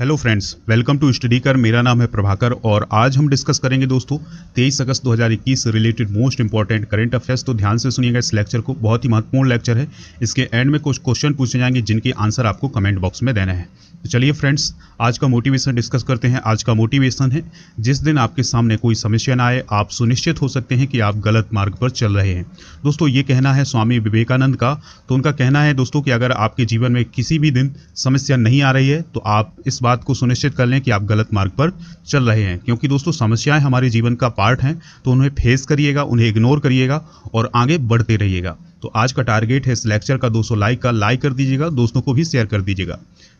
hello friends welcome to study कर मेरा नाम है प्रभाकर और आज हम डिस्कस करेंगे दोस्तों 23 अगस्त 2021 से related most important current affairs तो ध्यान से सुनिएगा इस लेक्चर को बहुत ही महत्वपूर्ण लेक्चर है इसके एंड में कुछ क्वेश्चन पूछे जाएंगे जिनके आंसर आपको कमेंट बॉक्स में देना है तो चलिए फ्रेंड्स आज का मोटिवेशन डिस्कस करते हैं आज का मोटिवेशन है जिस दिन आपके सामने कोई समस्या ना आए आप सुनिश्चित हो सकते हैं कि आप गलत मार्ग पर चल रहे हैं दोस्तों ये कहना है स्वामी विवेकानंद का तो उनका कहना है दोस्तों कि अगर आपके जीवन में किसी भी दिन समस्या नहीं आ रही है तो आप इस बात को सुनिश्चित कर लें कि आप गलत मार्ग पर चल रहे हैं क्योंकि दोस्तों समस्याएं हमारे जीवन का पार्ट हैं तो उन्हें फेस करिएगा उन्हें इग्नोर करिएगा और आगे बढ़ते रहिएगा तो आज का टारगेट है इस लेक्चर का दोस्तों लाइक का लाइक कर दीजिएगा दोस्तों को भी शेयर कर दीजिएगा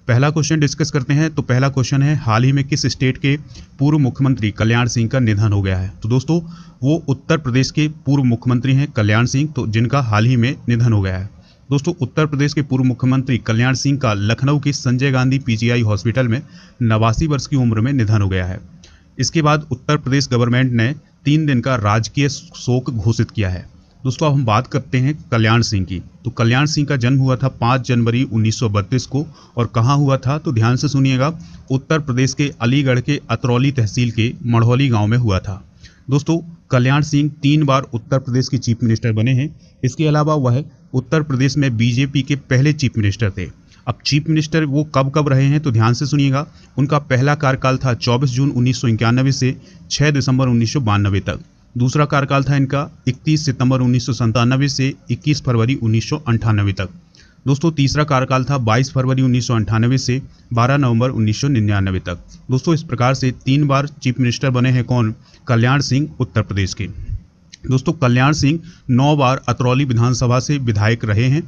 पहला क्वेश्चन डिस्कस करते हैं तो पहला क्वेश्चन है हाल ही में किस स्टेट के पूर्व मुख्यमंत्री कल्याण सिंह का निधन हो गया है तो दोस्तों वो उत्तर प्रदेश के पूर्व मुख्यमंत्री हैं कल्याण सिंह तो जिनका हाल ही में निधन हो गया है दोस्तों उत्तर प्रदेश के पूर्व मुख्यमंत्री कल्याण सिंह का लखनऊ के संजय गांधी पीजीआई हॉस्पिटल में नवासी वर्ष की उम्र में निधन हो गया है इसके बाद उत्तर प्रदेश गवर्नमेंट ने तीन दिन का राजकीय शोक घोषित किया है दोस्तों अब हम बात करते हैं कल्याण सिंह की तो कल्याण सिंह का जन्म हुआ था 5 जनवरी 1932 को और कहाँ हुआ था तो ध्यान से सुनिएगा उत्तर प्रदेश के अलीगढ़ के अतरौली तहसील के मढ़ौली गांव में हुआ था दोस्तों कल्याण सिंह तीन बार उत्तर प्रदेश के चीफ मिनिस्टर बने हैं इसके अलावा वह उत्तर प्रदेश में बीजेपी के पहले चीफ मिनिस्टर थे अब चीफ मिनिस्टर वो कब कब रहे हैं तो ध्यान से सुनिएगा उनका पहला कार्यकाल था 24 जून उन्नीस से 6 दिसंबर उन्नीस तक दूसरा कार्यकाल था इनका 31 सितंबर उन्नीस से 21 फरवरी उन्नीस तक दोस्तों तीसरा कार्यकाल था 22 फरवरी उन्नीस से 12 नवंबर उन्नीस तक दोस्तों इस प्रकार से तीन बार चीफ मिनिस्टर बने हैं कौन कल्याण सिंह उत्तर प्रदेश के दोस्तों कल्याण सिंह नौ बार अतरौली विधानसभा से विधायक रहे हैं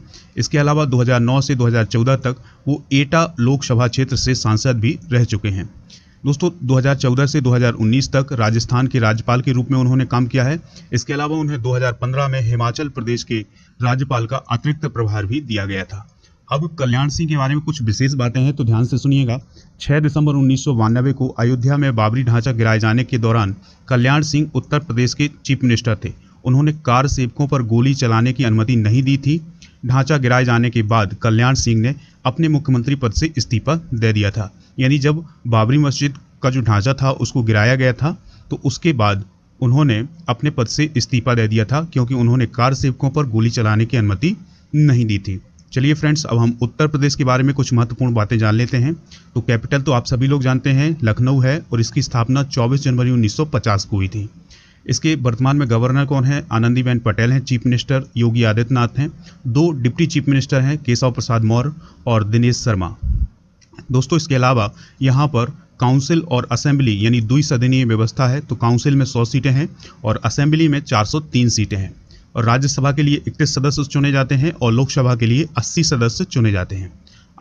इसके अलावा 2009 से 2014 तक वो एटा लोकसभा क्षेत्र से सांसद भी रह चुके हैं दोस्तों 2014 से 2019 तक राजस्थान के राज्यपाल के रूप में उन्होंने काम किया है इसके अलावा उन्हें 2015 में हिमाचल प्रदेश के राज्यपाल का अतिरिक्त प्रभार भी दिया गया था अब कल्याण सिंह के बारे में कुछ विशेष बातें हैं तो ध्यान से सुनिएगा 6 दिसंबर उन्नीस को अयोध्या में बाबरी ढांचा गिराए जाने के दौरान कल्याण सिंह उत्तर प्रदेश के चीफ मिनिस्टर थे उन्होंने कार सेवकों पर गोली चलाने की अनुमति नहीं दी थी ढांचा गिराए जाने के बाद कल्याण सिंह ने अपने मुख्यमंत्री पद से इस्तीफा दे दिया था यानी जब बाबरी मस्जिद का जो ढांचा था उसको गिराया गया था तो उसके बाद उन्होंने अपने पद से इस्तीफा दे दिया था क्योंकि उन्होंने कार सेवकों पर गोली चलाने की अनुमति नहीं दी थी चलिए फ्रेंड्स अब हम उत्तर प्रदेश के बारे में कुछ महत्वपूर्ण बातें जान लेते हैं तो कैपिटल तो आप सभी लोग जानते हैं लखनऊ है और इसकी स्थापना 24 जनवरी 1950 को हुई थी इसके वर्तमान में गवर्नर कौन है आनंदीबेन पटेल हैं चीफ मिनिस्टर योगी आदित्यनाथ हैं दो डिप्टी चीफ मिनिस्टर हैं केशव प्रसाद मौर्य और दिनेश शर्मा दोस्तों इसके अलावा यहाँ पर काउंसिल और असेंबली यानी द्विसदनीय व्यवस्था है तो काउंसिल में 100 सीटें हैं और असेंबली में 403 सीटें हैं और राज्यसभा के लिए इकतीस सदस्य चुने जाते हैं और लोकसभा के लिए अस्सी सदस्य चुने जाते हैं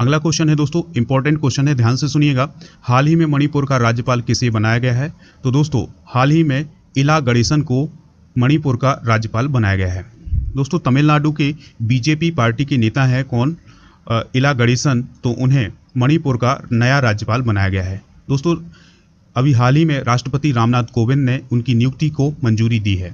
अगला क्वेश्चन है दोस्तों इंपॉर्टेंट क्वेश्चन है ध्यान से सुनिएगा हाल ही में मणिपुर का राज्यपाल किसे बनाया गया है तो दोस्तों हाल ही में इला गणेशन को मणिपुर का राज्यपाल बनाया गया है दोस्तों तमिलनाडु के बीजेपी पार्टी के नेता हैं कौन इला गणेशन तो उन्हें मणिपुर का नया राज्यपाल बनाया गया है दोस्तों अभी हाल ही में राष्ट्रपति रामनाथ कोविंद ने उनकी नियुक्ति को मंजूरी दी है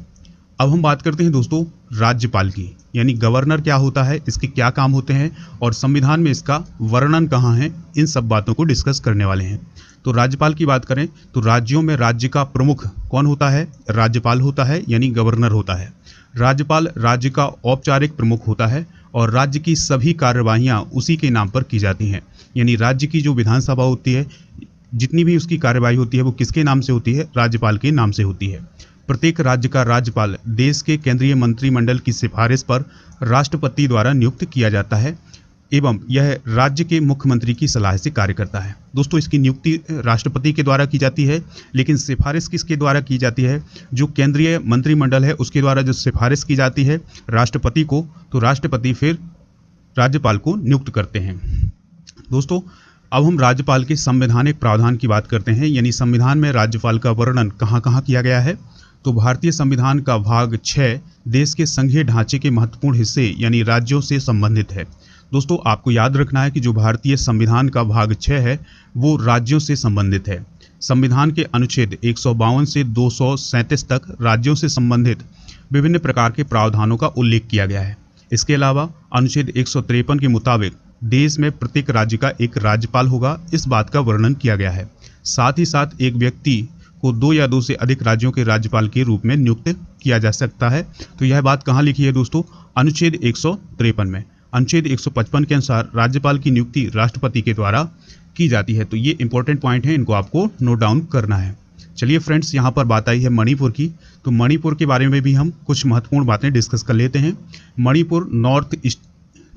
अब हम बात करते हैं दोस्तों राज्यपाल की यानी गवर्नर क्या होता है इसके क्या काम होते हैं और संविधान में इसका वर्णन कहाँ है इन सब बातों को डिस्कस करने वाले हैं तो राज्यपाल की बात करें तो राज्यों में राज्य का प्रमुख कौन होता है राज्यपाल होता है यानी गवर्नर होता है राज्यपाल राज्य का औपचारिक प्रमुख होता है और राज्य की सभी कार्यवाहियाँ उसी के नाम पर की जाती हैं यानी राज्य की जो विधानसभा होती है जितनी भी उसकी कार्यवाही होती है वो किसके नाम से होती है राज्यपाल के नाम से होती है प्रत्येक राज्य का राज्यपाल देश के केंद्रीय मंत्रिमंडल की सिफारिश पर राष्ट्रपति द्वारा नियुक्त किया जाता है एवं यह राज्य के मुख्यमंत्री की सलाह से कार्य करता है दोस्तों इसकी नियुक्ति राष्ट्रपति के द्वारा की जाती है लेकिन सिफारिश किसके द्वारा की जाती है जो केंद्रीय मंत्रिमंडल है उसके द्वारा जो सिफारिश की जाती है राष्ट्रपति को तो राष्ट्रपति फिर राज्यपाल को नियुक्त करते हैं दोस्तों अब हम राज्यपाल के संवैधानिक प्रावधान की बात करते हैं यानी संविधान में राज्यपाल का वर्णन कहाँ कहाँ किया गया है तो भारतीय संविधान का भाग छः देश के संघीय ढांचे के महत्वपूर्ण हिस्से यानी राज्यों से संबंधित है दोस्तों आपको याद रखना है कि जो भारतीय संविधान का भाग छः है वो राज्यों से संबंधित है संविधान के अनुच्छेद एक से दो तक राज्यों से संबंधित विभिन्न प्रकार के प्रावधानों का उल्लेख किया गया है इसके अलावा अनुच्छेद एक के मुताबिक देश में प्रत्येक राज्य का एक राज्यपाल होगा इस बात का वर्णन किया गया है साथ ही साथ एक व्यक्ति को दो या दो से अधिक राज्यों के राज्यपाल के रूप में नियुक्त किया जा सकता है तो यह बात कहाँ लिखी है दोस्तों अनुच्छेद एक में अनुच्छेद एक के अनुसार राज्यपाल की नियुक्ति राष्ट्रपति के द्वारा की जाती है तो ये इंपॉर्टेंट पॉइंट है इनको आपको नोट डाउन करना है चलिए फ्रेंड्स यहाँ पर बात आई है मणिपुर की तो मणिपुर के बारे में भी हम कुछ महत्वपूर्ण बातें डिस्कस कर लेते हैं Manipur north east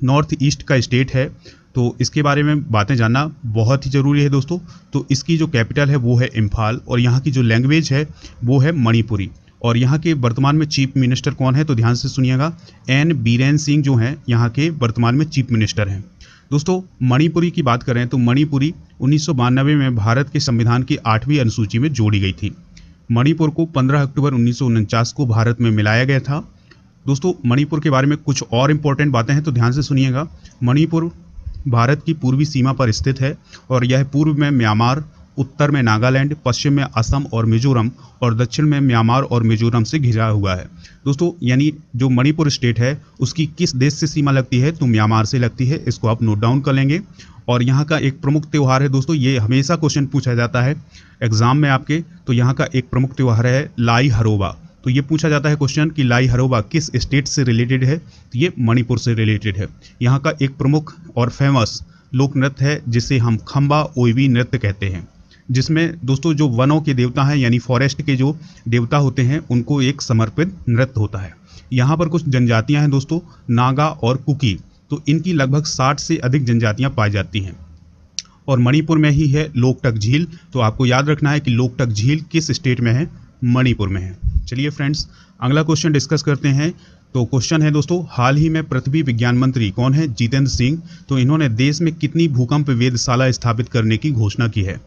north east का स्टेट है तो इसके बारे में बातें जानना बहुत ही ज़रूरी है दोस्तों तो इसकी जो कैपिटल है वो है इम्फाल और यहाँ की जो लैंग्वेज है वो है मणिपुरी और यहाँ के वर्तमान में चीफ मिनिस्टर कौन है तो ध्यान से सुनिएगा एन बीरेन सिंह जो हैं यहाँ के वर्तमान में चीफ मिनिस्टर हैं दोस्तों मणिपुरी की बात करें तो मणिपुरी उन्नीस में भारत के संविधान की आठवीं अनुसूची में जोड़ी गई थी मणिपुर को 15 अक्टूबर उन्नीस को भारत में मिलाया गया था दोस्तों मणिपुर के बारे में कुछ और इम्पोर्टेंट बातें हैं तो ध्यान से सुनिएगा मणिपुर भारत की पूर्वी सीमा पर स्थित है और यह पूर्व में म्यांमार उत्तर में नागालैंड पश्चिम में असम और मिजोरम और दक्षिण में म्यांमार और मिजोरम से घिरा हुआ है दोस्तों यानी जो मणिपुर स्टेट है उसकी किस देश से सीमा लगती है तो म्यांमार से लगती है इसको आप नोट डाउन कर लेंगे और यहाँ का एक प्रमुख त्यौहार है दोस्तों ये हमेशा क्वेश्चन पूछा जाता है एग्ज़ाम में आपके तो यहाँ का एक प्रमुख त्यौहार है लाई हरोबा तो ये पूछा जाता है क्वेश्चन कि लाई हरोबा किस स्टेट से रिलेटेड है तो ये मणिपुर से रिलेटेड है यहाँ का एक प्रमुख और फेमस लोक नृत्य है जिसे हम खम्बा ओवी नृत्य कहते हैं जिसमें दोस्तों जो वनों के देवता हैं यानी फॉरेस्ट के जो देवता होते हैं उनको एक समर्पित नृत्य होता है यहाँ पर कुछ जनजातियाँ हैं दोस्तों नागा और कुकी तो इनकी लगभग साठ से अधिक जनजातियाँ पाई जाती हैं और मणिपुर में ही है लोकटक झील तो आपको याद रखना है कि लोकटक झील किस स्टेट में है मणिपुर में है चलिए फ्रेंड्स अगला क्वेश्चन डिस्कस करते हैं तो क्वेश्चन है दोस्तों हाल ही में पृथ्वी विज्ञान मंत्री कौन है जितेंद्र सिंह तो इन्होंने देश में कितनी भूकंप वेदशाला स्थापित करने की घोषणा की है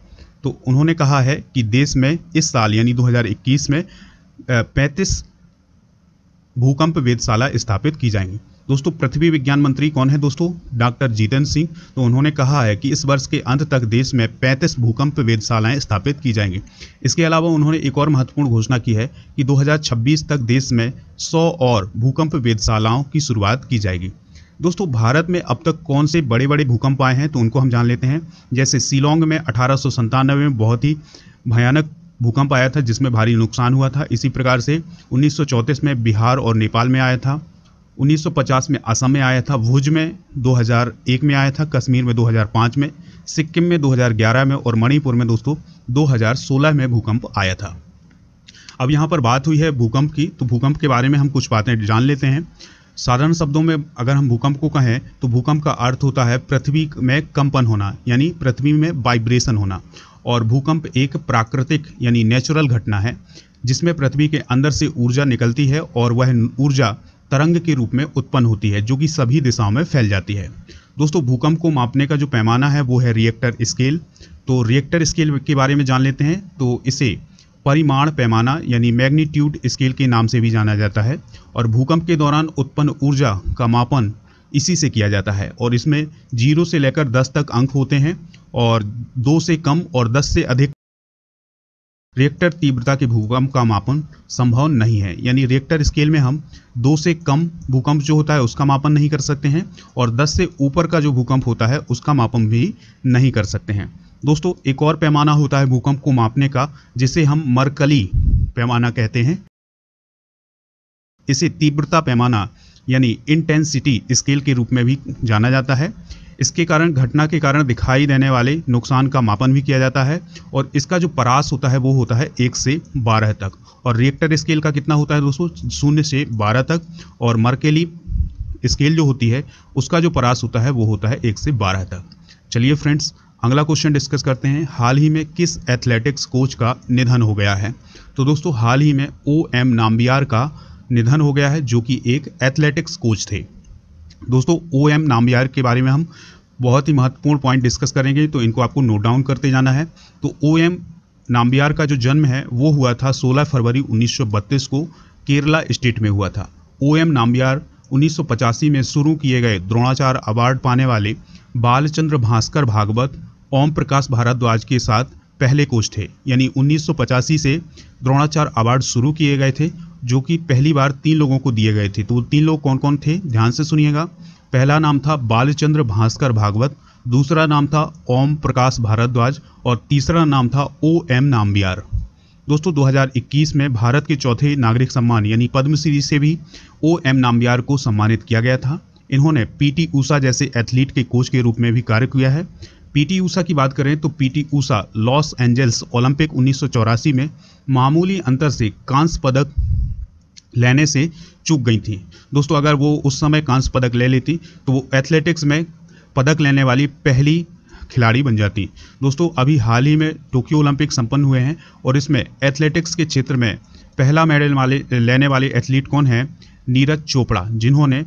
तो उन्होंने कहा है कि देश में इस साल यानी 2021 में 35 भूकंप वेदशाला स्थापित की जाएंगी दोस्तों पृथ्वी विज्ञान मंत्री कौन है दोस्तों डॉक्टर जितेंद्र सिंह तो उन्होंने कहा है कि इस वर्ष के अंत तक देश में 35 भूकंप वेदशालाएं स्थापित की जाएंगी इसके अलावा उन्होंने एक और महत्वपूर्ण घोषणा की है कि 2026 तक देश में 100 और भूकंप वेधशालाओं की शुरुआत की जाएगी दोस्तों भारत में अब तक कौन से बड़े बड़े भूकंप आए हैं तो उनको हम जान लेते हैं जैसे शिलोंग में अठारह में बहुत ही भयानक भूकंप आया था जिसमें भारी नुकसान हुआ था इसी प्रकार से उन्नीस में बिहार और नेपाल में आया था 1950 में असम में आया था भुज में 2001 में आया था कश्मीर में 2005 में सिक्किम में 2011 में और मणिपुर में दोस्तों 2016 में भूकंप आया था अब यहाँ पर बात हुई है भूकंप की तो भूकंप के बारे में हम कुछ बातें जान लेते हैं साधारण शब्दों में अगर हम भूकंप को कहें तो भूकंप का अर्थ होता है पृथ्वी में कंपन होना यानी पृथ्वी में वाइब्रेशन होना और भूकंप एक प्राकृतिक यानी नेचुरल घटना है जिसमें पृथ्वी के अंदर से ऊर्जा निकलती है और वह ऊर्जा तरंग के रूप में उत्पन्न होती है जो कि सभी दिशाओं में फैल जाती है दोस्तों भूकंप को मापने का जो पैमाना है वो है रिएक्टर स्केल तो रिएक्टर स्केल के बारे में जान लेते हैं तो इसे परिमाण पैमाना यानी मैग्नीट्यूड स्केल के नाम से भी जाना जाता है और भूकंप के दौरान उत्पन्न ऊर्जा का मापन इसी से किया जाता है और इसमें जीरो से लेकर दस तक अंक होते हैं और दो से कम और दस से अधिक रिएक्टर तीव्रता के भूकंप का मापन संभव नहीं है यानी रिएक्टर स्केल में हम दो से कम भूकंप जो होता है उसका मापन नहीं कर सकते हैं और दस से ऊपर का जो भूकंप होता है उसका मापन भी नहीं कर सकते हैं दोस्तों एक और पैमाना होता है भूकंप को मापने का जिसे हम मरकली पैमाना कहते हैं इसे तीव्रता पैमाना यानी इंटेंसिटी स्केल के रूप में भी जाना जाता है इसके कारण घटना के कारण दिखाई देने वाले नुकसान का मापन भी किया जाता है और इसका जो परास होता है वो होता है एक से बारह तक और रिएक्टर स्केल का कितना होता है दोस्तों शून्य से बारह तक और मरकेली स्केल जो होती है उसका जो परास होता है वो होता है एक से बारह तक चलिए फ्रेंड्स अगला क्वेश्चन डिस्कस करते हैं हाल ही में किस एथलेटिक्स कोच का निधन हो गया है तो दोस्तों हाल ही में ओ एम नाम्बियार का निधन हो गया है जो कि एक एथलेटिक्स कोच थे दोस्तों ओ एम नामयार के बारे में हम बहुत ही महत्वपूर्ण पॉइंट डिस्कस करेंगे तो इनको आपको नोट डाउन करते जाना है तो ओ एम नाम्बियार का जो जन्म है वो हुआ था 16 फरवरी 1932 को केरला स्टेट में हुआ था ओ एम नाम्बियार उन्नीस में शुरू किए गए द्रोणाचार्य अवार्ड पाने वाले बालचंद्र भास्कर भागवत ओम प्रकाश भारद्वाज के साथ पहले कोच थे यानी उन्नीस से द्रोणाचार्य अवार्ड शुरू किए गए थे जो कि पहली बार तीन लोगों को दिए गए थे तो तीन लोग कौन कौन थे ध्यान से सुनिएगा पहला नाम था बालचंद्र भास्कर भागवत दूसरा नाम था ओम प्रकाश भारद्वाज और तीसरा नाम था ओ एम नामबियार दोस्तों 2021 में भारत के चौथे नागरिक सम्मान यानी पद्मश्री से भी ओ एम नाम्बियार को सम्मानित किया गया था इन्होंने पीटी ऊषा जैसे एथलीट के कोच के रूप में भी कार्य किया है पीटी ऊषा की बात करें तो PT Usha Los Angeles Olympic उन्नीस में मामूली अंतर से कांस्य पदक लेने से चूक गई थी दोस्तों अगर वो उस समय कांस्य पदक ले लेती तो वो एथलेटिक्स में पदक लेने वाली पहली खिलाड़ी बन जाती दोस्तों अभी हाल ही में टोक्यो ओलंपिक संपन्न हुए हैं और इसमें एथलेटिक्स के क्षेत्र में पहला मेडल वाले लेने वाले एथलीट कौन है नीरज चोपड़ा जिन्होंने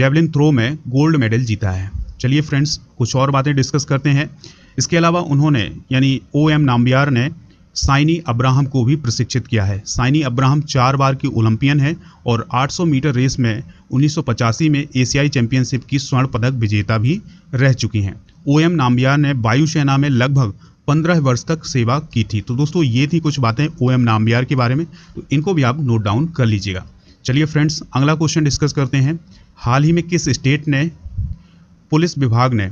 जेवलिन थ्रो में गोल्ड मेडल जीता है चलिए फ्रेंड्स कुछ और बातें डिस्कस करते हैं इसके अलावा उन्होंने यानी ओ एम नाम्बियार ने साइनी अब्राहम को भी प्रशिक्षित किया है साइनी अब्राहम चार बार की ओलंपियन है और 800 मीटर रेस में उन्नीस में एशियाई चैंपियनशिप की स्वर्ण पदक विजेता भी रह चुकी हैं ओ एम नाम्बियार ने वायुसेना में लगभग पंद्रह वर्ष तक सेवा की थी तो दोस्तों ये थी कुछ बातें ओ एम नाम्बियार के बारे में तो इनको भी आप नोट डाउन कर लीजिएगा चलिए फ्रेंड्स अगला क्वेश्चन डिस्कस करते हैं हाल ही में किस स्टेट ने पुलिस विभाग ने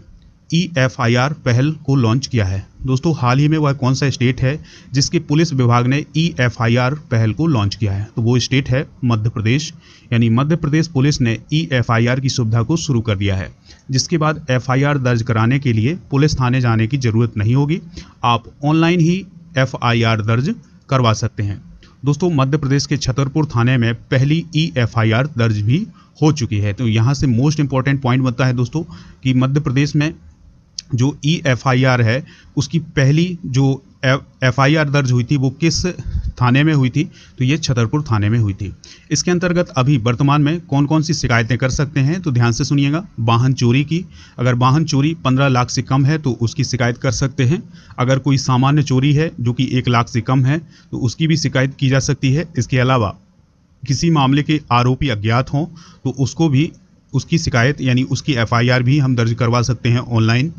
ई एफ आई आर पहल को लॉन्च किया है दोस्तों हाल ही में वह कौन सा स्टेट है जिसके पुलिस विभाग ने ई एफ आई आर पहल को लॉन्च किया है तो वो स्टेट है मध्य प्रदेश यानी मध्य प्रदेश पुलिस ने ई एफ आई आर की सुविधा को शुरू कर दिया है जिसके बाद एफ आई आर दर्ज कराने के लिए पुलिस थाने जाने की ज़रूरत नहीं होगी आप ऑनलाइन ही एफ आई आर दर्ज करवा सकते हैं दोस्तों मध्य प्रदेश के छतरपुर थाने में पहली ई एफ आई आर दर्ज भी हो चुकी है तो यहाँ से मोस्ट इंपॉर्टेंट पॉइंट बनता है दोस्तों कि मध्य प्रदेश में जो ई e आर है उसकी पहली जो एफ आर दर्ज हुई थी वो किस थाने में हुई थी तो ये छतरपुर थाने में हुई थी इसके अंतर्गत अभी वर्तमान में कौन कौन सी शिकायतें कर सकते हैं तो ध्यान से सुनिएगा वाहन चोरी की अगर वाहन चोरी 15 लाख से कम है तो उसकी शिकायत कर सकते हैं अगर कोई सामान्य चोरी है जो कि एक लाख से कम है तो उसकी भी शिकायत की जा सकती है इसके अलावा किसी मामले के आरोपी अज्ञात हों तो उसको भी उसकी शिकायत यानी उसकी एफआईआर भी हम दर्ज करवा सकते हैं ऑनलाइन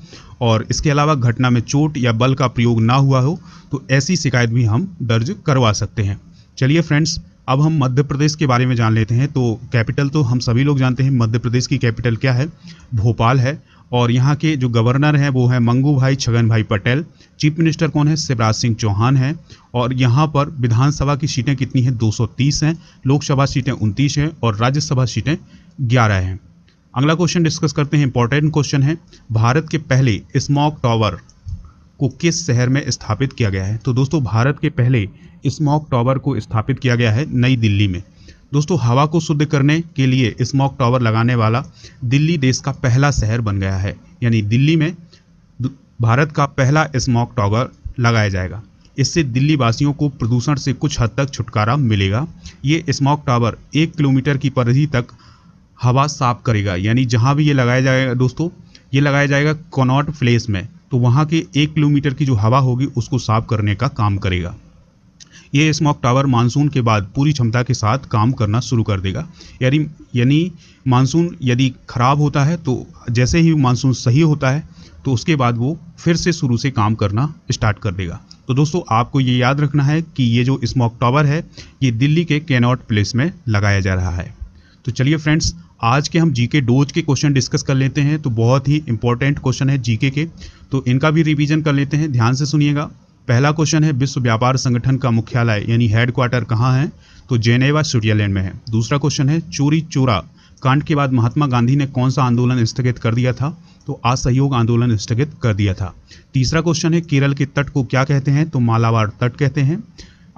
और इसके अलावा घटना में चोट या बल का प्रयोग ना हुआ हो तो ऐसी शिकायत भी हम दर्ज करवा सकते हैं चलिए फ्रेंड्स अब हम मध्य प्रदेश के बारे में जान लेते हैं तो कैपिटल तो हम सभी लोग जानते हैं मध्य प्रदेश की कैपिटल क्या है भोपाल है और यहाँ के जो गवर्नर हैं वो हैं मंगू भाई छगन भाई पटेल चीफ मिनिस्टर कौन है शिवराज सिंह चौहान है और यहाँ पर विधानसभा की सीटें कितनी हैं 230 हैं लोकसभा सीटें उनतीस हैं और राज्यसभा सीटें ग्यारह हैं अगला क्वेश्चन डिस्कस करते हैं इंपॉर्टेंट क्वेश्चन है भारत के पहले स्मॉक टॉवर को किस शहर में स्थापित किया गया है तो दोस्तों भारत के पहले स्मॉक टॉवर को स्थापित किया गया है नई दिल्ली में दोस्तों हवा को शुद्ध करने के लिए स्मॉक टावर लगाने वाला दिल्ली देश का पहला शहर बन गया है यानी दिल्ली में भारत का पहला स्मॉक टावर लगाया जाएगा इससे दिल्ली वासियों को प्रदूषण से कुछ हद तक छुटकारा मिलेगा ये स्मॉक टावर एक किलोमीटर की परिधि तक हवा साफ करेगा यानी जहाँ भी ये लगाया जाएगा दोस्तों ये लगाया जाएगा कॉनॉट प्लेस में तो वहाँ के एक किलोमीटर की जो हवा होगी उसको साफ करने का काम करेगा ये स्मॉक टावर मानसून के बाद पूरी क्षमता के साथ काम करना शुरू कर देगा यानी यानी मानसून यदि खराब होता है तो जैसे ही मानसून सही होता है तो उसके बाद वो फिर से शुरू से काम करना स्टार्ट कर देगा तो दोस्तों आपको ये याद रखना है कि ये जो स्मॉक टावर है ये दिल्ली के कैनॉट प्लेस में लगाया जा रहा है तो चलिए फ्रेंड्स आज के हम जीके डोज के क्वेश्चन डिस्कस कर लेते हैं तो बहुत ही इंपॉर्टेंट क्वेश्चन है जीके के तो इनका भी रिवीजन कर लेते हैं ध्यान से सुनिएगा पहला क्वेश्चन है विश्व व्यापार संगठन का मुख्यालय यानी हेडक्वार्टर कहाँ है तो जेनेवा स्विट्जरलैंड में है दूसरा क्वेश्चन है चोरी चोरा कांड के बाद महात्मा गांधी ने कौन सा आंदोलन स्थगित कर दिया था तो असहयोग आंदोलन स्थगित कर दिया था तीसरा क्वेश्चन है केरल के तट को क्या कहते हैं तो मालावार तट कहते हैं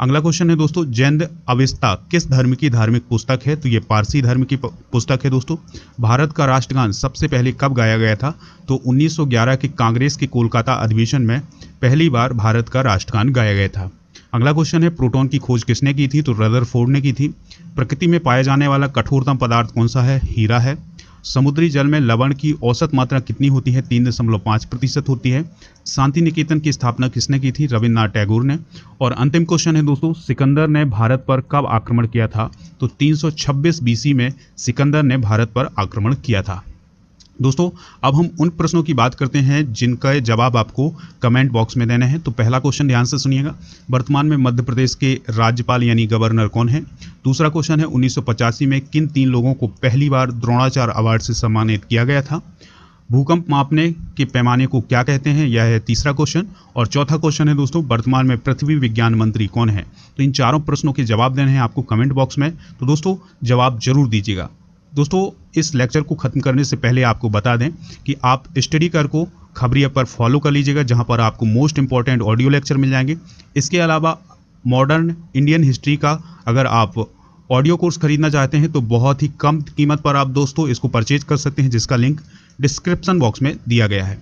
अगला क्वेश्चन है दोस्तों जैन अविस्ता किस धर्म की धार्मिक पुस्तक है तो ये पारसी धर्म की पुस्तक है दोस्तों भारत का राष्ट्रगान सबसे पहले कब गाया गया था तो 1911 के कांग्रेस के कोलकाता अधिवेशन में पहली बार भारत का राष्ट्रगान गाया गया था अगला क्वेश्चन है प्रोटॉन की खोज किसने की थी तो रदर ने की थी प्रकृति में पाया जाने वाला कठोरतम पदार्थ कौन सा है हीरा है समुद्री जल में लवण की औसत मात्रा कितनी होती है तीन दशमलव पाँच प्रतिशत होती है शांति निकेतन की स्थापना किसने की थी रविन्द्रनाथ टैगोर ने और अंतिम क्वेश्चन है दोस्तों सिकंदर ने भारत पर कब आक्रमण किया था तो 326 बीसी में सिकंदर ने भारत पर आक्रमण किया था दोस्तों अब हम उन प्रश्नों की बात करते हैं जिनका जवाब आपको कमेंट बॉक्स में देना है तो पहला क्वेश्चन ध्यान से सुनिएगा वर्तमान में मध्य प्रदेश के राज्यपाल यानी गवर्नर कौन है दूसरा क्वेश्चन है उन्नीस में किन तीन लोगों को पहली बार द्रोणाचार अवार्ड से सम्मानित किया गया था भूकंप मापने के पैमाने को क्या कहते हैं यह है तीसरा क्वेश्चन और चौथा क्वेश्चन है दोस्तों वर्तमान में पृथ्वी विज्ञान मंत्री कौन है तो इन चारों प्रश्नों के जवाब देने हैं आपको कमेंट बॉक्स में तो दोस्तों जवाब जरूर दीजिएगा दोस्तों इस लेक्चर को ख़त्म करने से पहले आपको बता दें कि आप स्टडी कर को खबरी पर फॉलो कर लीजिएगा जहां पर आपको मोस्ट इंपॉर्टेंट ऑडियो लेक्चर मिल जाएंगे इसके अलावा मॉडर्न इंडियन हिस्ट्री का अगर आप ऑडियो कोर्स खरीदना चाहते हैं तो बहुत ही कम कीमत पर आप दोस्तों इसको परचेज कर सकते हैं जिसका लिंक डिस्क्रिप्सन बॉक्स में दिया गया है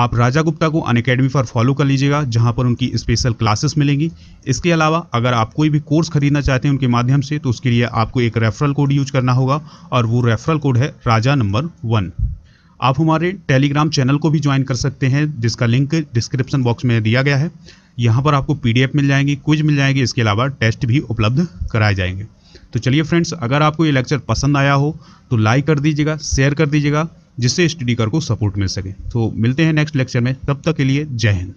आप राजा गुप्ता को अन अकेडमी पर फॉलो कर लीजिएगा जहां पर उनकी स्पेशल क्लासेस मिलेंगी इसके अलावा अगर आप कोई भी कोर्स खरीदना चाहते हैं उनके माध्यम से तो उसके लिए आपको एक रेफरल कोड यूज करना होगा और वो रेफरल कोड है राजा नंबर वन आप हमारे टेलीग्राम चैनल को भी ज्वाइन कर सकते हैं जिसका लिंक डिस्क्रिप्शन बॉक्स में दिया गया है यहाँ पर आपको पी मिल जाएंगी क्विज मिल जाएंगे इसके अलावा टेस्ट भी उपलब्ध कराए जाएंगे तो चलिए फ्रेंड्स अगर आपको ये लेक्चर पसंद आया हो तो लाइक कर दीजिएगा शेयर कर दीजिएगा जिससे स्टडी कर को सपोर्ट मिल सके तो मिलते हैं नेक्स्ट लेक्चर में तब तक के लिए जय हिंद